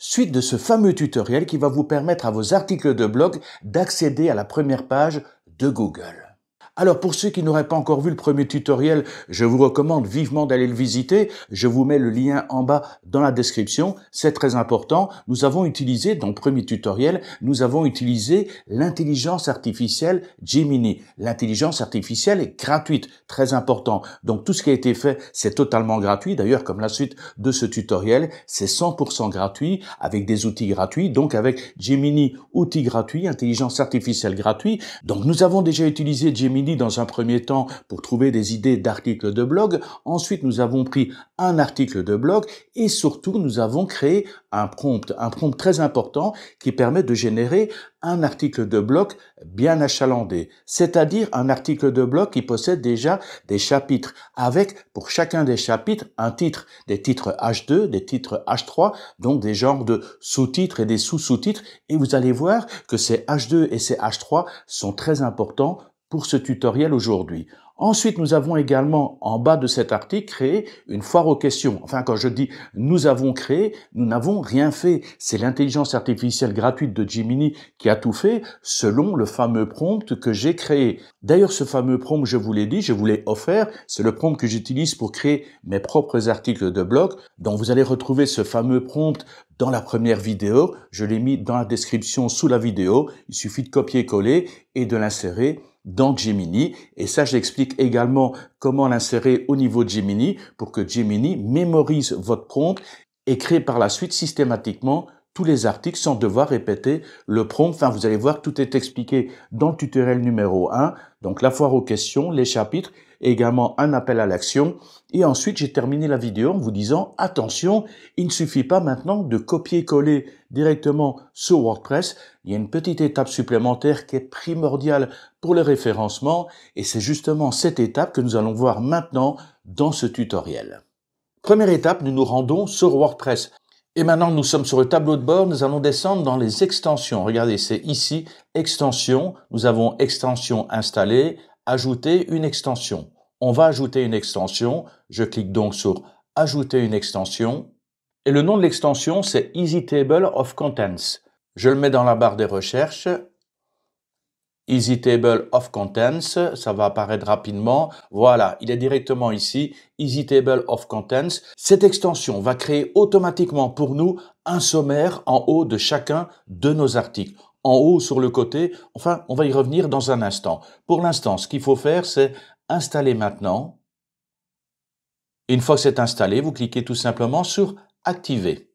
Suite de ce fameux tutoriel qui va vous permettre à vos articles de blog d'accéder à la première page de Google. Alors pour ceux qui n'auraient pas encore vu le premier tutoriel, je vous recommande vivement d'aller le visiter. Je vous mets le lien en bas dans la description. C'est très important. Nous avons utilisé, dans le premier tutoriel, nous avons utilisé l'intelligence artificielle Gemini. L'intelligence artificielle est gratuite, très important. Donc tout ce qui a été fait, c'est totalement gratuit. D'ailleurs, comme la suite de ce tutoriel, c'est 100% gratuit avec des outils gratuits. Donc avec Gemini, outils gratuits, intelligence artificielle gratuite. Donc nous avons déjà utilisé Gemini dans un premier temps pour trouver des idées d'articles de blog. Ensuite, nous avons pris un article de blog et surtout, nous avons créé un prompt, un prompt très important qui permet de générer un article de blog bien achalandé, c'est-à-dire un article de blog qui possède déjà des chapitres, avec pour chacun des chapitres un titre, des titres H2, des titres H3, donc des genres de sous-titres et des sous-sous-titres, et vous allez voir que ces H2 et ces H3 sont très importants pour ce tutoriel aujourd'hui. Ensuite, nous avons également en bas de cet article créé une foire aux questions. Enfin, quand je dis nous avons créé, nous n'avons rien fait. C'est l'intelligence artificielle gratuite de Gemini qui a tout fait selon le fameux prompt que j'ai créé. D'ailleurs, ce fameux prompt, je vous l'ai dit, je vous l'ai offert. C'est le prompt que j'utilise pour créer mes propres articles de blog. Donc, vous allez retrouver ce fameux prompt dans la première vidéo. Je l'ai mis dans la description sous la vidéo. Il suffit de copier-coller et de l'insérer dans Gemini. Et ça, j'explique également comment l'insérer au niveau de Gemini pour que Gemini mémorise votre prompt et crée par la suite systématiquement tous les articles sans devoir répéter le prompt. Enfin, vous allez voir, tout est expliqué dans le tutoriel numéro 1. Donc, la foire aux questions, les chapitres, également un appel à l'action. Et ensuite, j'ai terminé la vidéo en vous disant, attention, il ne suffit pas maintenant de copier-coller directement sur WordPress. Il y a une petite étape supplémentaire qui est primordiale pour le référencement. Et c'est justement cette étape que nous allons voir maintenant dans ce tutoriel. Première étape, nous nous rendons sur WordPress. Et maintenant, nous sommes sur le tableau de bord. Nous allons descendre dans les extensions. Regardez, c'est ici, extension. Nous avons extension installée, ajouter une extension. On va ajouter une extension. Je clique donc sur ajouter une extension. Et le nom de l'extension, c'est Easy Table of Contents. Je le mets dans la barre des recherches Easy Table of Contents, ça va apparaître rapidement. Voilà, il est directement ici, Easy Table of Contents. Cette extension va créer automatiquement pour nous un sommaire en haut de chacun de nos articles en haut sur le côté. Enfin, on va y revenir dans un instant. Pour l'instant, ce qu'il faut faire, c'est installer maintenant. Une fois que c'est installé, vous cliquez tout simplement sur activer.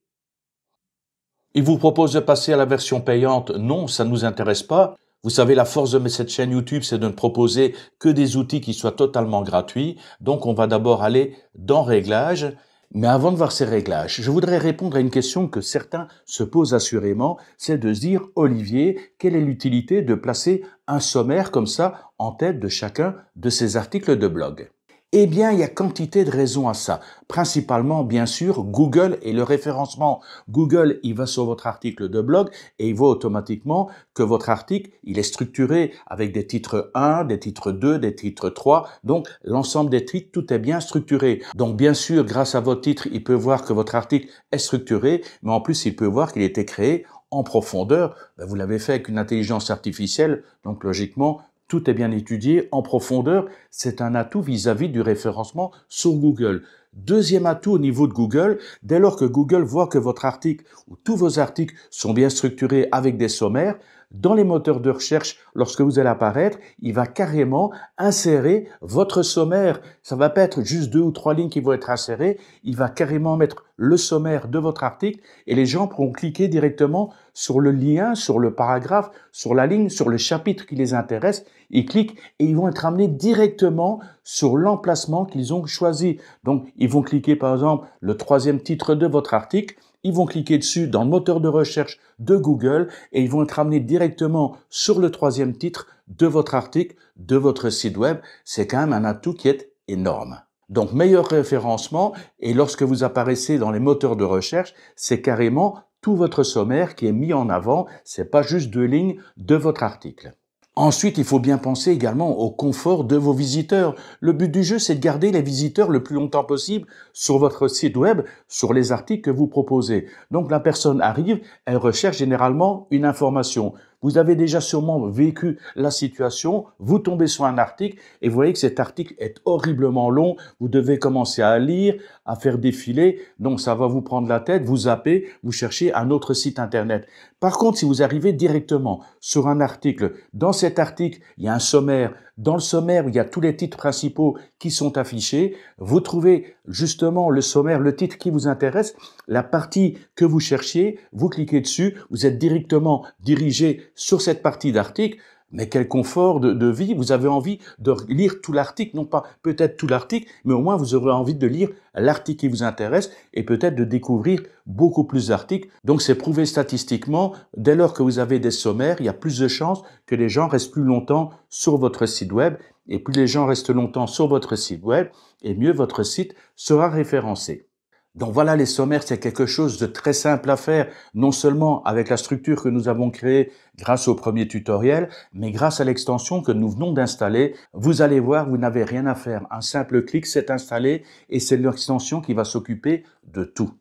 Il vous propose de passer à la version payante. Non, ça ne nous intéresse pas. Vous savez, la force de cette chaîne YouTube, c'est de ne proposer que des outils qui soient totalement gratuits. Donc, on va d'abord aller dans Réglages. Mais avant de voir ces réglages, je voudrais répondre à une question que certains se posent assurément, c'est de se dire, Olivier, quelle est l'utilité de placer un sommaire comme ça en tête de chacun de ces articles de blog eh bien, il y a quantité de raisons à ça. Principalement, bien sûr, Google et le référencement. Google, il va sur votre article de blog et il voit automatiquement que votre article, il est structuré avec des titres 1, des titres 2, des titres 3. Donc, l'ensemble des titres, tout est bien structuré. Donc, bien sûr, grâce à vos titres, il peut voir que votre article est structuré, mais en plus, il peut voir qu'il a été créé en profondeur. Ben, vous l'avez fait avec une intelligence artificielle, donc logiquement, tout est bien étudié en profondeur. C'est un atout vis-à-vis du référencement sur Google. Deuxième atout au niveau de Google, dès lors que Google voit que votre article ou tous vos articles sont bien structurés avec des sommaires, dans les moteurs de recherche, lorsque vous allez apparaître, il va carrément insérer votre sommaire. Ça ne va pas être juste deux ou trois lignes qui vont être insérées. Il va carrément mettre le sommaire de votre article et les gens pourront cliquer directement sur le lien, sur le paragraphe, sur la ligne, sur le chapitre qui les intéresse. Ils cliquent et ils vont être amenés directement sur l'emplacement qu'ils ont choisi. Donc, ils vont cliquer par exemple le troisième titre de votre article ils vont cliquer dessus dans le moteur de recherche de Google et ils vont être amenés directement sur le troisième titre de votre article, de votre site web. C'est quand même un atout qui est énorme. Donc meilleur référencement et lorsque vous apparaissez dans les moteurs de recherche, c'est carrément tout votre sommaire qui est mis en avant, c'est pas juste deux lignes de votre article. Ensuite, il faut bien penser également au confort de vos visiteurs. Le but du jeu, c'est de garder les visiteurs le plus longtemps possible sur votre site web, sur les articles que vous proposez. Donc la personne arrive, elle recherche généralement une information. Vous avez déjà sûrement vécu la situation, vous tombez sur un article et vous voyez que cet article est horriblement long, vous devez commencer à lire, à faire défiler. donc ça va vous prendre la tête, vous zappez, vous cherchez un autre site internet. Par contre, si vous arrivez directement sur un article, dans cet article, il y a un sommaire. Dans le sommaire, il y a tous les titres principaux qui sont affichés. Vous trouvez justement le sommaire, le titre qui vous intéresse, la partie que vous cherchiez, vous cliquez dessus, vous êtes directement dirigé sur cette partie d'article. Mais quel confort de, vie Vous avez envie de lire tout l'article, non pas peut-être tout l'article, mais au moins vous aurez envie de lire l'article qui vous intéresse et peut-être de découvrir beaucoup plus d'articles. Donc c'est prouvé statistiquement, dès lors que vous avez des sommaires, il y a plus de chances que les gens restent plus longtemps sur votre site web. Et plus les gens restent longtemps sur votre site web, et mieux votre site sera référencé. Donc voilà les sommaires, c'est quelque chose de très simple à faire, non seulement avec la structure que nous avons créée grâce au premier tutoriel, mais grâce à l'extension que nous venons d'installer. Vous allez voir, vous n'avez rien à faire. Un simple clic, c'est installé et c'est l'extension qui va s'occuper de tout.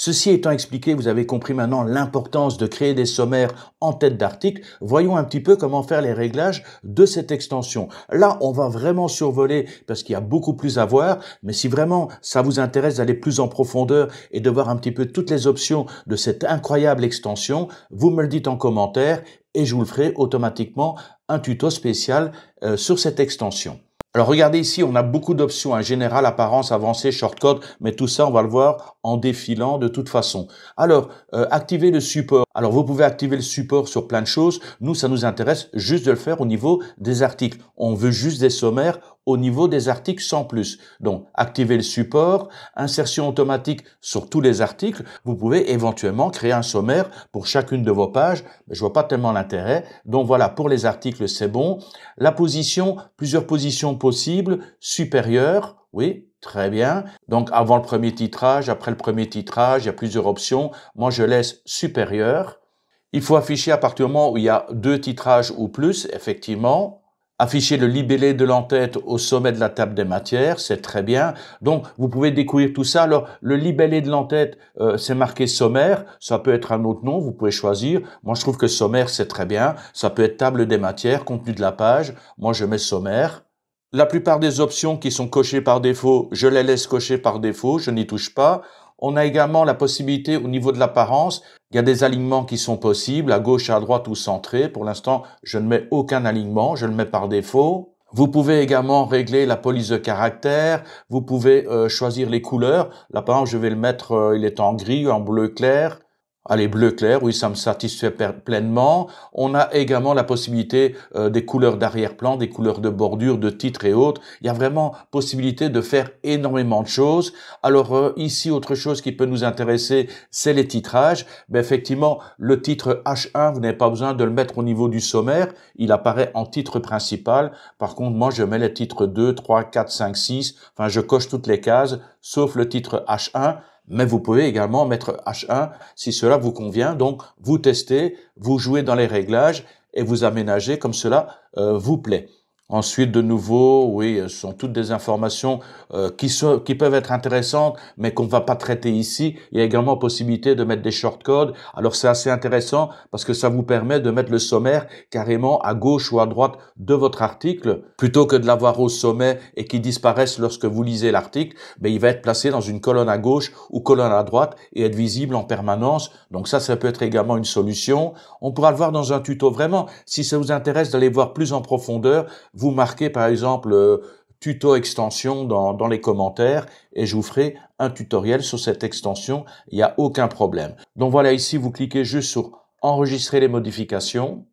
Ceci étant expliqué, vous avez compris maintenant l'importance de créer des sommaires en tête d'article. Voyons un petit peu comment faire les réglages de cette extension. Là, on va vraiment survoler parce qu'il y a beaucoup plus à voir, mais si vraiment ça vous intéresse d'aller plus en profondeur et de voir un petit peu toutes les options de cette incroyable extension, vous me le dites en commentaire et je vous le ferai automatiquement un tuto spécial euh, sur cette extension. Alors regardez ici, on a beaucoup d'options, en général, apparence, avancée, shortcode, mais tout ça, on va le voir en défilant de toute façon. Alors, euh, activer le support. Alors vous pouvez activer le support sur plein de choses. Nous, ça nous intéresse juste de le faire au niveau des articles. On veut juste des sommaires au niveau des articles sans plus. Donc, activer le support, insertion automatique sur tous les articles. Vous pouvez éventuellement créer un sommaire pour chacune de vos pages. Mais je vois pas tellement l'intérêt. Donc voilà, pour les articles, c'est bon. La position, plusieurs positions possibles, supérieure, oui, Très bien. Donc avant le premier titrage, après le premier titrage, il y a plusieurs options. Moi, je laisse supérieur. Il faut afficher à partir du moment où il y a deux titrages ou plus, effectivement afficher le libellé de l'entête au sommet de la table des matières, c'est très bien. Donc, vous pouvez découvrir tout ça. Alors, le libellé de l'entête, euh, c'est marqué sommaire. Ça peut être un autre nom, vous pouvez choisir. Moi, je trouve que sommaire, c'est très bien. Ça peut être table des matières, contenu de la page. Moi, je mets sommaire. La plupart des options qui sont cochées par défaut, je les laisse cochées par défaut, je n'y touche pas. On a également la possibilité au niveau de l'apparence, il y a des alignements qui sont possibles, à gauche, à droite ou centré. Pour l'instant, je ne mets aucun alignement, je le mets par défaut. Vous pouvez également régler la police de caractère, vous pouvez euh, choisir les couleurs. Là par exemple, je vais le mettre, euh, il est en gris, en bleu clair allez, bleu clair, oui, ça me satisfait pleinement. On a également la possibilité euh, des couleurs d'arrière-plan, des couleurs de bordure, de titre et autres. Il y a vraiment possibilité de faire énormément de choses. Alors euh, ici, autre chose qui peut nous intéresser, c'est les titrages. Ben, effectivement, le titre H1, vous n'avez pas besoin de le mettre au niveau du sommaire. Il apparaît en titre principal. Par contre, moi, je mets les titres 2, 3, 4, 5, 6. Enfin, je coche toutes les cases, sauf le titre H1 mais vous pouvez également mettre H1 si cela vous convient. Donc, vous testez, vous jouez dans les réglages et vous aménagez comme cela euh, vous plaît. Ensuite, de nouveau, oui, euh, ce sont toutes des informations euh, qui, sont, qui peuvent être intéressantes, mais qu'on ne va pas traiter ici. Il y a également possibilité de mettre des shortcodes. Alors, c'est assez intéressant parce que ça vous permet de mettre le sommaire carrément à gauche ou à droite de votre article, plutôt que de l'avoir au sommet et qui disparaisse lorsque vous lisez l'article. Mais il va être placé dans une colonne à gauche ou colonne à droite et être visible en permanence. Donc ça, ça peut être également une solution. On pourra le voir dans un tuto vraiment. Si ça vous intéresse d'aller voir plus en profondeur, vous marquez par exemple euh, tuto extension dans, dans, les commentaires et je vous ferai un tutoriel sur cette extension, il n'y a aucun problème. Donc voilà, ici vous cliquez juste sur enregistrer les modifications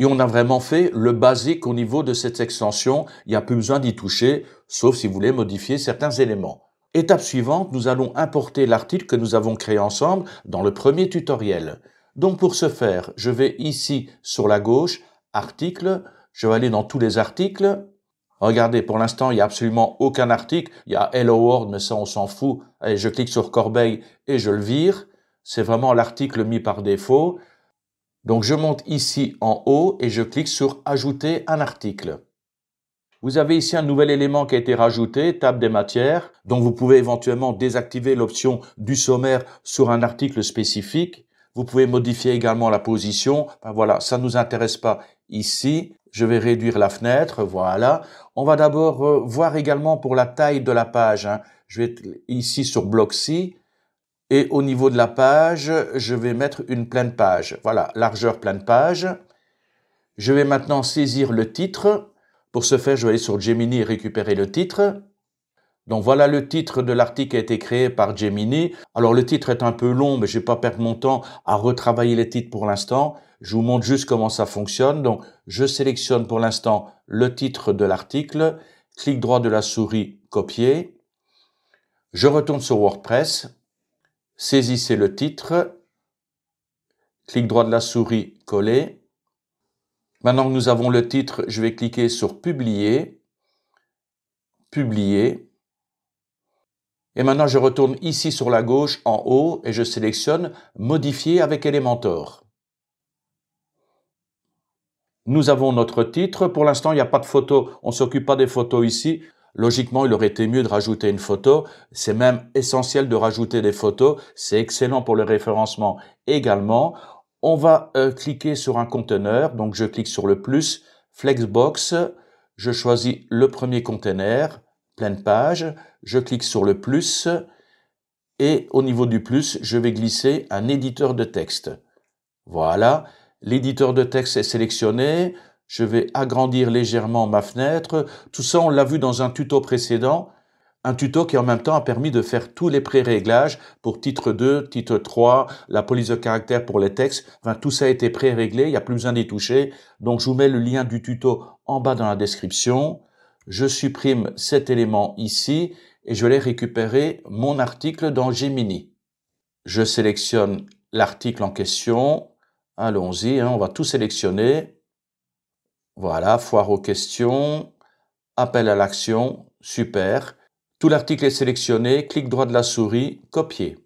et on a vraiment fait le basique au niveau de cette extension, il n'y a plus besoin d'y toucher, sauf si vous voulez modifier certains éléments. Étape suivante, nous allons importer l'article que nous avons créé ensemble dans le premier tutoriel. Donc pour ce faire, je vais ici sur la gauche, article, je vais aller dans tous les articles. Regardez, pour l'instant, il n'y a absolument aucun article. Il y a Hello World, mais ça, on s'en fout. je clique sur Corbeil et je le vire. C'est vraiment l'article mis par défaut. Donc, je monte ici en haut et je clique sur Ajouter un article. Vous avez ici un nouvel élément qui a été rajouté, table des matières, Donc, vous pouvez éventuellement désactiver l'option du sommaire sur un article spécifique. Vous pouvez modifier également la position. voilà, ça ne nous intéresse pas ici. Je vais réduire la fenêtre, voilà. On va d'abord euh, voir également pour la taille de la page. Hein. Je vais ici sur C, et au niveau de la page, je vais mettre une pleine page. Voilà, largeur pleine page. Je vais maintenant saisir le titre. Pour ce faire, je vais aller sur Gemini et récupérer le titre. Donc voilà le titre de l'article qui a été créé par Gemini. Alors le titre est un peu long, mais je ne vais pas perdre mon temps à retravailler les titres pour l'instant. Je vous montre juste comment ça fonctionne. Donc je sélectionne pour l'instant le titre de l'article, clic droit de la souris, copier. Je retourne sur WordPress, saisissez le titre, clic droit de la souris, coller. Maintenant que nous avons le titre, je vais cliquer sur publier, publier. Et maintenant, je retourne ici sur la gauche en haut et je sélectionne Modifier avec Elementor. Nous avons notre titre. Pour l'instant, il n'y a pas de photo. On ne s'occupe pas des photos ici. Logiquement, il aurait été mieux de rajouter une photo. C'est même essentiel de rajouter des photos. C'est excellent pour le référencement également. On va euh, cliquer sur un conteneur. Donc, je clique sur le plus, Flexbox. Je choisis le premier conteneur pleine page, je clique sur le plus et au niveau du plus, je vais glisser un éditeur de texte. Voilà, l'éditeur de texte est sélectionné, je vais agrandir légèrement ma fenêtre. Tout ça, on l'a vu dans un tuto précédent, un tuto qui en même temps a permis de faire tous les pré-réglages pour titre 2, titre 3, la police de caractère pour les textes. Enfin, tout ça a été pré-réglé, il n'y a plus besoin d'y toucher. Donc, je vous mets le lien du tuto en bas dans la description je supprime cet élément ici et je vais récupérer mon article dans Gemini. Je sélectionne l'article en question. Allons-y, hein, on va tout sélectionner. Voilà, foire aux questions, appel à l'action, super. Tout l'article est sélectionné, clic droit de la souris, copier.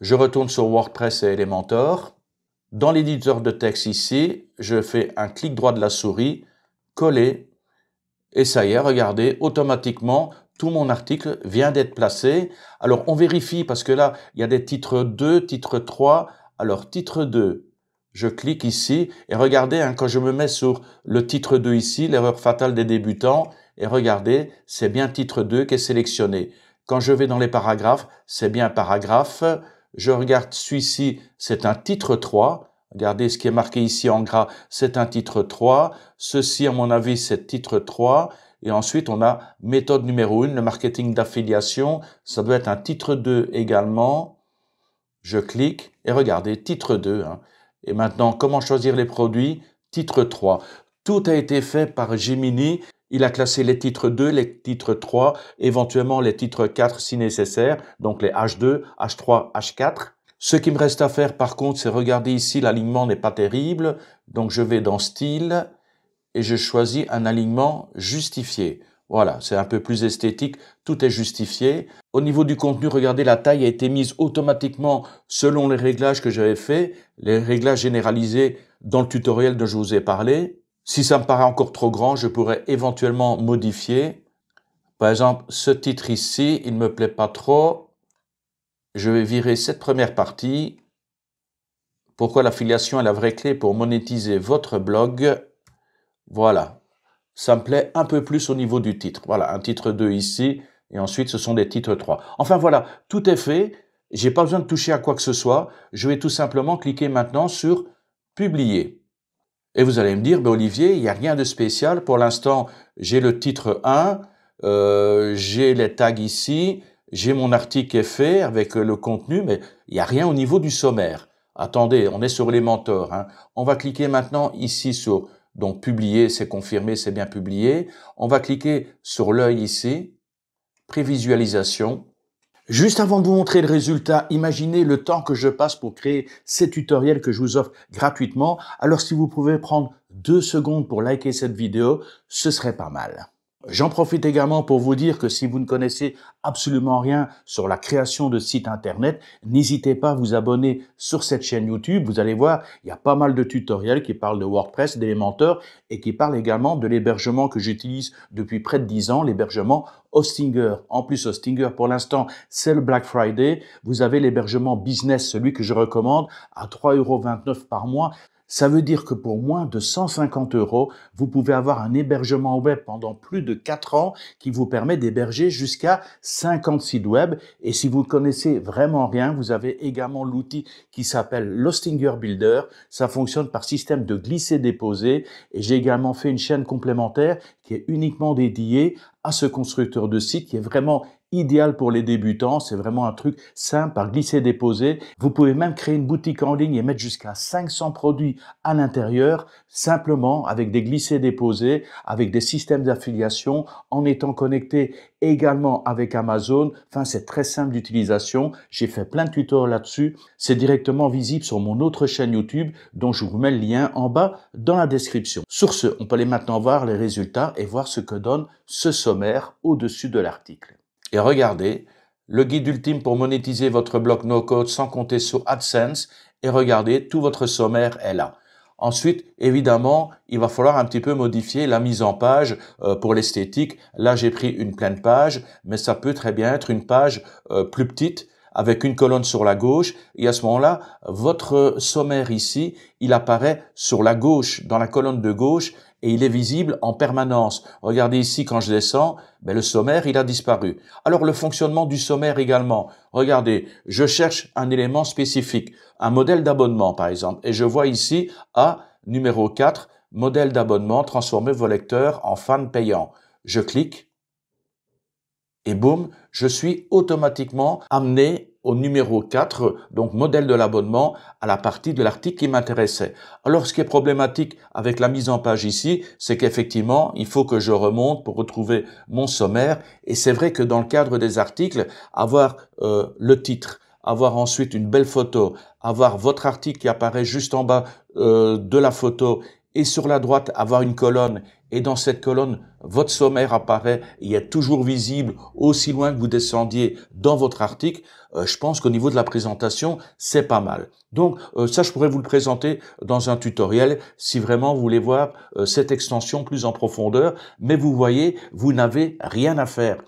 Je retourne sur WordPress et Elementor. Dans l'éditeur de texte ici, je fais un clic droit de la souris, coller et ça y est, regardez, automatiquement, tout mon article vient d'être placé. Alors, on vérifie parce que là, il y a des titres 2, titre 3. Alors, titre 2, je clique ici et regardez, hein, quand je me mets sur le titre 2 ici, l'erreur fatale des débutants, et regardez, c'est bien titre 2 qui est sélectionné. Quand je vais dans les paragraphes, c'est bien paragraphe. Je regarde celui-ci, c'est un titre 3. Regardez ce qui est marqué ici en gras, c'est un titre 3. Ceci, à mon avis, c'est titre 3. Et ensuite, on a méthode numéro 1, le marketing d'affiliation. Ça doit être un titre 2 également. Je clique et regardez, titre 2. Hein. Et maintenant, comment choisir les produits Titre 3. Tout a été fait par Gemini. Il a classé les titres 2, les titres 3, éventuellement les titres 4 si nécessaire, donc les H2, H3, H4. Ce qui me reste à faire par contre, c'est regarder ici, l'alignement n'est pas terrible, donc je vais dans style et je choisis un alignement justifié. Voilà, c'est un peu plus esthétique, tout est justifié. Au niveau du contenu, regardez, la taille a été mise automatiquement selon les réglages que j'avais fait, les réglages généralisés dans le tutoriel dont je vous ai parlé. Si ça me paraît encore trop grand, je pourrais éventuellement modifier. Par exemple, ce titre ici, il ne me plaît pas trop je vais virer cette première partie. Pourquoi l'affiliation est la vraie clé pour monétiser votre blog Voilà, ça me plaît un peu plus au niveau du titre. Voilà, un titre 2 ici, et ensuite ce sont des titres 3. Enfin voilà, tout est fait. J'ai pas besoin de toucher à quoi que ce soit. Je vais tout simplement cliquer maintenant sur publier. Et vous allez me dire, ben, Olivier, il n'y a rien de spécial. Pour l'instant, j'ai le titre 1, euh, j'ai les tags ici, j'ai mon article qui est fait avec euh, le contenu, mais il n'y a rien au niveau du sommaire. Attendez, on est sur les mentors. Hein. On va cliquer maintenant ici sur donc publier, c'est confirmé, c'est bien publié. On va cliquer sur l'œil ici, prévisualisation. Juste avant de vous montrer le résultat, imaginez le temps que je passe pour créer ces tutoriels que je vous offre gratuitement. Alors si vous pouvez prendre deux secondes pour liker cette vidéo, ce serait pas mal. J'en profite également pour vous dire que si vous ne connaissez absolument rien sur la création de sites internet, n'hésitez pas à vous abonner sur cette chaîne YouTube. Vous allez voir, il y a pas mal de tutoriels qui parlent de WordPress, d'Elementor et qui parlent également de l'hébergement que j'utilise depuis près de 10 ans, l'hébergement Hostinger. En plus, Hostinger, pour l'instant, c'est le Black Friday. Vous avez l'hébergement business, celui que je recommande, à 3,29€ par mois. Ça veut dire que pour moins de 150 euros, vous pouvez avoir un hébergement web pendant plus de 4 ans qui vous permet d'héberger jusqu'à 50 sites web. Et si vous ne connaissez vraiment rien, vous avez également l'outil qui s'appelle Lostinger Builder. Ça fonctionne par système de glisser-déposer. Et j'ai également fait une chaîne complémentaire qui est uniquement dédiée à ce constructeur de site qui est vraiment idéal pour les débutants. C'est vraiment un truc simple par glisser-déposer. Vous pouvez même créer une boutique en ligne et mettre jusqu'à 500 produits à l'intérieur, simplement avec des glissés-déposés, avec des systèmes d'affiliation, en étant connecté également avec Amazon. Enfin, c'est très simple d'utilisation. J'ai fait plein de tutos là-dessus. C'est directement visible sur mon autre chaîne YouTube, dont je vous mets le lien en bas dans la description. Sur ce, on peut aller maintenant voir les résultats et voir ce que donne ce sommaire au-dessus de l'article. Et regardez, le guide ultime pour monétiser votre blog no-code sans compter sur AdSense. Et regardez, tout votre sommaire est là. Ensuite, évidemment, il va falloir un petit peu modifier la mise en page euh, pour l'esthétique. Là, j'ai pris une pleine page, mais ça peut très bien être une page euh, plus petite avec une colonne sur la gauche. Et à ce moment-là, votre sommaire ici, il apparaît sur la gauche, dans la colonne de gauche, et il est visible en permanence. Regardez ici quand je descends, ben, le sommaire, il a disparu. Alors le fonctionnement du sommaire également. Regardez, je cherche un élément spécifique, un modèle d'abonnement par exemple, et je vois ici à numéro 4, modèle d'abonnement, transformer vos lecteurs en fans payants. Je clique et boum, je suis automatiquement amené au numéro 4, donc modèle de l'abonnement, à la partie de l'article qui m'intéressait. Alors ce qui est problématique avec la mise en page ici, c'est qu'effectivement, il faut que je remonte pour retrouver mon sommaire. Et c'est vrai que dans le cadre des articles, avoir euh, le titre, avoir ensuite une belle photo, avoir votre article qui apparaît juste en bas euh, de la photo et sur la droite avoir une colonne et dans cette colonne, votre sommaire apparaît et est toujours visible aussi loin que vous descendiez dans votre article. Euh, je pense qu'au niveau de la présentation, c'est pas mal. Donc euh, ça, je pourrais vous le présenter dans un tutoriel si vraiment vous voulez voir euh, cette extension plus en profondeur. Mais vous voyez, vous n'avez rien à faire.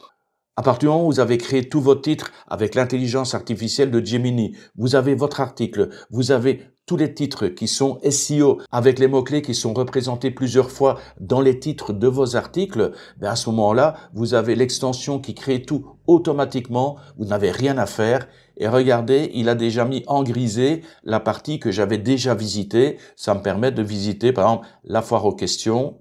À partir du moment où vous avez créé tous vos titres avec l'intelligence artificielle de Gemini, vous avez votre article, vous avez tous les titres qui sont SEO avec les mots-clés qui sont représentés plusieurs fois dans les titres de vos articles, ben, à ce moment-là, vous avez l'extension qui crée tout automatiquement, vous n'avez rien à faire. Et regardez, il a déjà mis en grisé la partie que j'avais déjà visitée. Ça me permet de visiter, par exemple, la foire aux questions.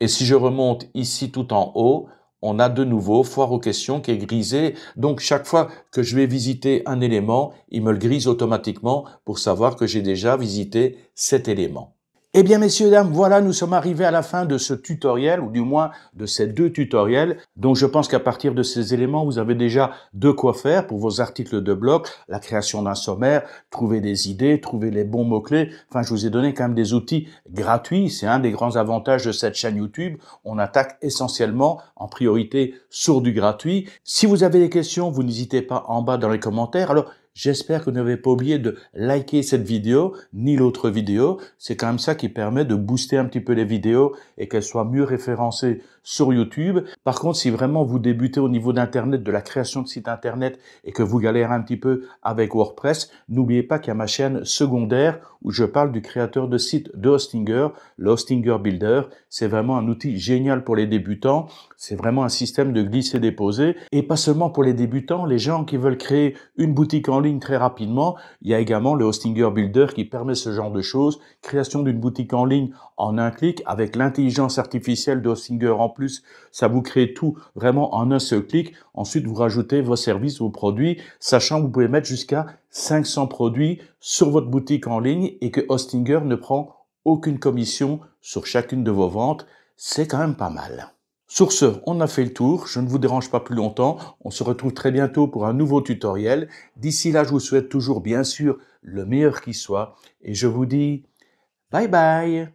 Et si je remonte ici tout en haut, on a de nouveau foire aux questions qui est grisé. Donc chaque fois que je vais visiter un élément, il me le grise automatiquement pour savoir que j'ai déjà visité cet élément. Eh bien, messieurs, dames, voilà, nous sommes arrivés à la fin de ce tutoriel, ou du moins de ces deux tutoriels. Donc, je pense qu'à partir de ces éléments, vous avez déjà de quoi faire pour vos articles de blog, la création d'un sommaire, trouver des idées, trouver les bons mots-clés. Enfin, je vous ai donné quand même des outils gratuits. C'est un des grands avantages de cette chaîne YouTube. On attaque essentiellement, en priorité, sur du gratuit. Si vous avez des questions, vous n'hésitez pas en bas dans les commentaires. Alors, J'espère que vous n'avez pas oublié de liker cette vidéo ni l'autre vidéo. C'est quand même ça qui permet de booster un petit peu les vidéos et qu'elles soient mieux référencées sur YouTube. Par contre, si vraiment vous débutez au niveau d'Internet, de la création de site Internet et que vous galérez un petit peu avec WordPress, n'oubliez pas qu'il y a ma chaîne secondaire où je parle du créateur de sites de Hostinger, le Hostinger Builder. C'est vraiment un outil génial pour les débutants. C'est vraiment un système de glisser-déposer. Et pas seulement pour les débutants, les gens qui veulent créer une boutique en ligne très rapidement, il y a également le Hostinger Builder qui permet ce genre de choses. Création d'une boutique en ligne en un clic avec l'intelligence artificielle de Hostinger en plus, ça vous tout vraiment en un seul clic. Ensuite, vous rajoutez vos services, vos produits, sachant que vous pouvez mettre jusqu'à 500 produits sur votre boutique en ligne et que Hostinger ne prend aucune commission sur chacune de vos ventes. C'est quand même pas mal. Sur ce, on a fait le tour. Je ne vous dérange pas plus longtemps. On se retrouve très bientôt pour un nouveau tutoriel. D'ici là, je vous souhaite toujours, bien sûr, le meilleur qui soit. Et je vous dis bye bye